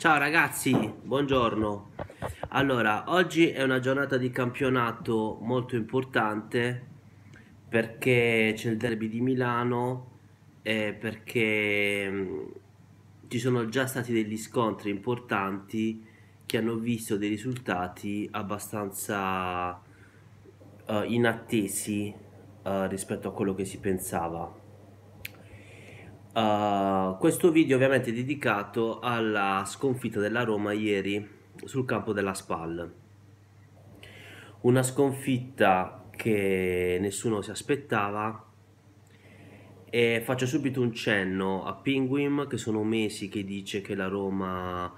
Ciao ragazzi, buongiorno. Allora, oggi è una giornata di campionato molto importante perché c'è il derby di Milano e perché mm, ci sono già stati degli scontri importanti che hanno visto dei risultati abbastanza uh, inattesi uh, rispetto a quello che si pensava. Uh, questo video ovviamente è dedicato alla sconfitta della Roma ieri sul campo della SPAL. Una sconfitta che nessuno si aspettava e faccio subito un cenno a Pinguim che sono mesi che dice che la Roma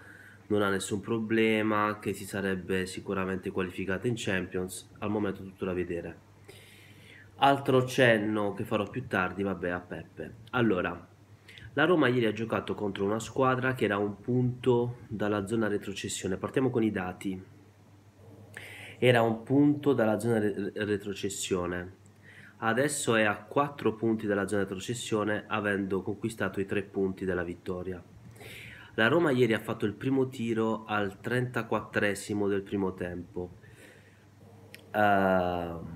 non ha nessun problema, che si sarebbe sicuramente qualificata in Champions, al momento tutto da vedere. Altro cenno che farò più tardi, vabbè, a Peppe. Allora, la Roma ieri ha giocato contro una squadra che era un punto dalla zona retrocessione. Partiamo con i dati. Era un punto dalla zona re- retrocessione. Adesso è a 4 punti dalla zona retrocessione avendo conquistato i 3 punti della vittoria. La Roma ieri ha fatto il primo tiro al 34 del primo tempo. Uh,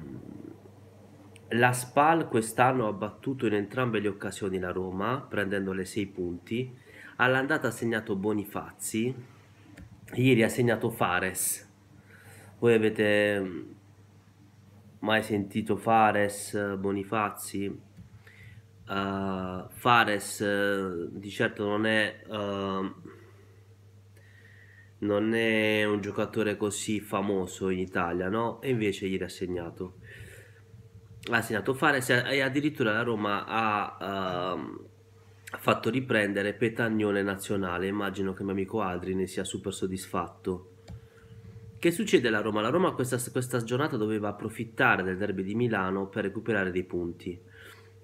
la Spal quest'anno ha battuto in entrambe le occasioni la Roma, prendendo le 6 punti. All'andata ha segnato Bonifazzi, ieri ha segnato Fares. Voi avete mm, mai sentito Fares, Bonifazzi? Uh, Fares eh, di certo non è, uh, non è un giocatore così famoso in Italia, no? E invece ieri ha segnato ha segnato fare e addirittura la Roma ha uh, fatto riprendere Petagnone nazionale. Immagino che mio amico Adri ne sia super soddisfatto. Che succede alla Roma? La Roma questa, questa giornata doveva approfittare del derby di Milano per recuperare dei punti.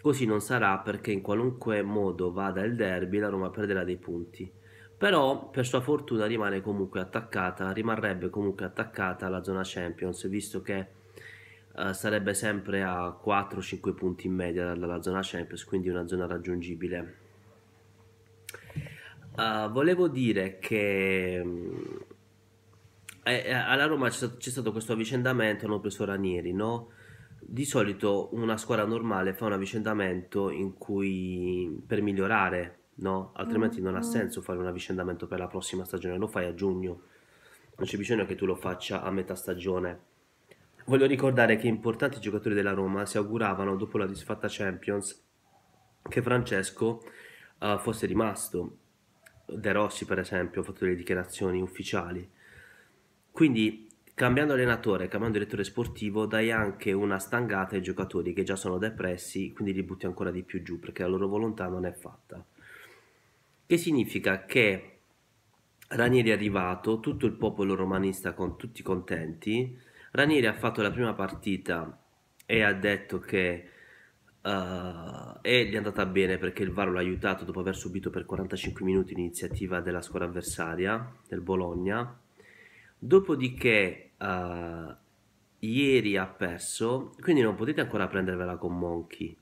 Così non sarà perché in qualunque modo vada il derby la Roma perderà dei punti. Però per sua fortuna rimane comunque attaccata, rimarrebbe comunque attaccata alla zona Champions, visto che eh, sarebbe sempre a 4-5 punti in media dalla zona Champions, quindi una zona raggiungibile. Uh, volevo dire che mm, eh, eh, alla Roma c'è stato, c'è stato, questo avvicendamento, hanno preso Ranieri, no? Di solito una squadra normale fa un avvicendamento in cui per migliorare, no? Altrimenti non ha mm-hmm. senso fare un avvicendamento per la prossima stagione, lo fai a giugno. Non c'è bisogno che tu lo faccia a metà stagione. Voglio ricordare che importanti giocatori della Roma si auguravano dopo la disfatta Champions che Francesco uh, fosse rimasto. De Rossi, per esempio, ha fatto delle dichiarazioni ufficiali. Quindi, cambiando allenatore, cambiando direttore sportivo, dai anche una stangata ai giocatori che già sono depressi, quindi li butti ancora di più giù perché la loro volontà non è fatta. Che significa che Ranieri è arrivato, tutto il popolo romanista con tutti contenti Ranieri ha fatto la prima partita e ha detto che uh, eh, e gli è andata bene perché il Varo l'ha aiutato dopo aver subito per 45 minuti l'iniziativa della squadra avversaria del Bologna. Dopodiché uh, ieri ha perso, quindi non potete ancora prendervela con Monchi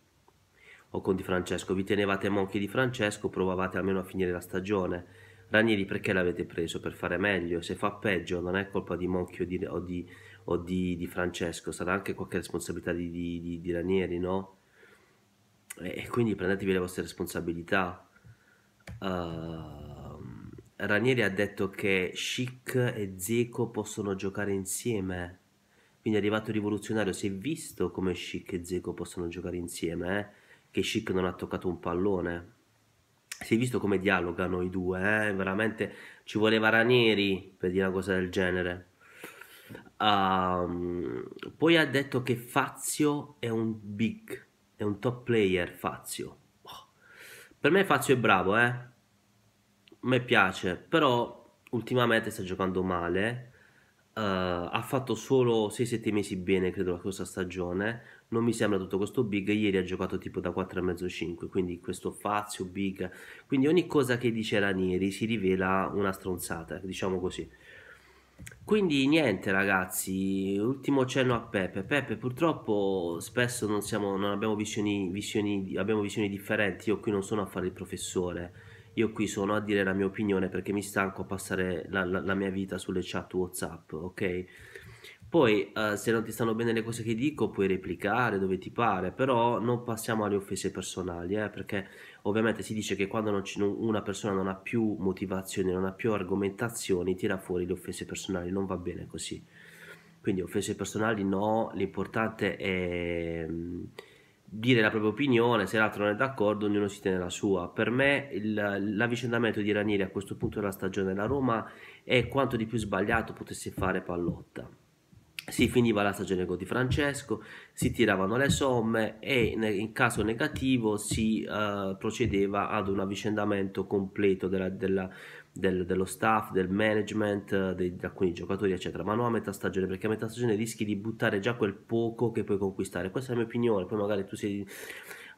o con Di Francesco. Vi tenevate Monchi e di Francesco, provavate almeno a finire la stagione Ranieri perché l'avete preso? Per fare meglio? Se fa peggio non è colpa di Monchi o di, o di, o di, di Francesco, sarà anche qualche responsabilità di, Ranieri, no? E, e, quindi prendetevi le vostre responsabilità. Uh, Ranieri ha detto che Schick e Zico possono giocare insieme. Quindi è arrivato rivoluzionario, si è visto come Schick e Zico possono giocare insieme, eh? che Schick non ha toccato un pallone si è visto come dialogano i due, eh? veramente ci voleva Ranieri per dire una cosa del genere. Um, poi ha detto che Fazio è un big, è un top player Fazio. Oh. Per me Fazio è bravo, eh? a me piace, però ultimamente sta giocando male eh, ha fatto solo 6-7 mesi bene, credo, la scorsa stagione. Non mi sembra tutto questo big. Ieri ha giocato tipo da 4,5-5, quindi questo Fazio big. Quindi ogni cosa che dice Ranieri si rivela una stronzata, diciamo così. Quindi niente ragazzi, ultimo cenno a Pepe. Pepe purtroppo spesso non, siamo, non abbiamo, visioni, visioni, abbiamo visioni differenti, io qui non sono a fare il professore io qui sono a dire la mia opinione perché mi stanco a passare la, la, la mia vita sulle chat WhatsApp, ok? Poi eh, se non ti stanno bene le cose che dico puoi replicare dove ti pare, però non passiamo alle offese personali, eh, perché ovviamente si dice che quando ci, una persona non ha più motivazioni, non ha più argomentazioni, tira fuori le offese personali, non va bene così. Quindi offese personali no, l'importante è mm, dire la propria opinione, se l'altro non è d'accordo ognuno si tiene la sua. Per me il, l'avvicendamento di Ranieri a questo punto della stagione della Roma è quanto di più sbagliato potesse fare Pallotta. Si finiva la stagione con Di Francesco, si tiravano le somme e in caso negativo si uh, procedeva ad un avvicendamento completo della, della del, dello staff, del management, eh, dei, di alcuni giocatori, eccetera. Ma non a metà stagione, perché a metà stagione rischi di buttare già quel poco che puoi conquistare. Questa è la mia opinione, poi magari tu sei...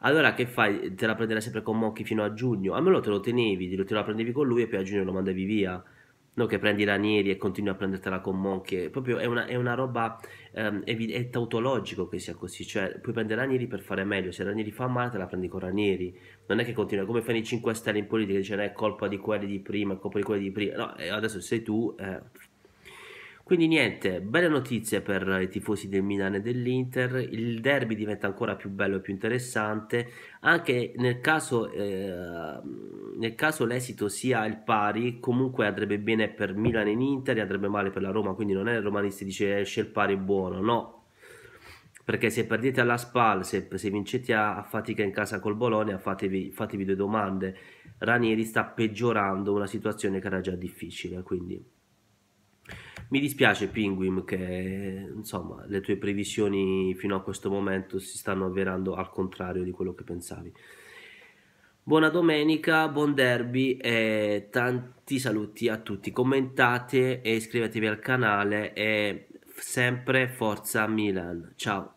Allora che fai? Te la prenderai sempre con Mocchi fino a giugno? Almeno te lo tenevi, te la prendevi con lui e poi a giugno lo mandavi via No, che prendi Ranieri e continui a prendertela con Monchi, proprio è una, è una roba, um, è, tautologico che sia così, cioè puoi prendere Ranieri per fare meglio, se Ranieri fa male te la prendi con Ranieri, non è che continui, come fanno i 5 Stelle in politica, dice no, è colpa di quelli di prima, è colpa di quelli di prima, no, adesso sei tu... Eh quindi niente, belle notizie per i tifosi del Milan e dell'Inter, il derby diventa ancora più bello e più interessante, anche nel caso, eh, nel caso l'esito sia il pari, comunque andrebbe bene per Milan e Inter e andrebbe male per la Roma, quindi non è il romanista che dice esce il pari buono, no, perché se perdete alla SPAL, se, se vincete a, a, fatica in casa col Bologna, fatevi, fatevi due domande, Ranieri sta peggiorando una situazione che era già difficile, quindi... Mi dispiace Pinguim che insomma, le tue previsioni fino a questo momento si stanno avverando al contrario di quello che pensavi. Buona domenica, buon derby e tanti saluti a tutti. Commentate e iscrivetevi al canale e sempre forza Milan. Ciao.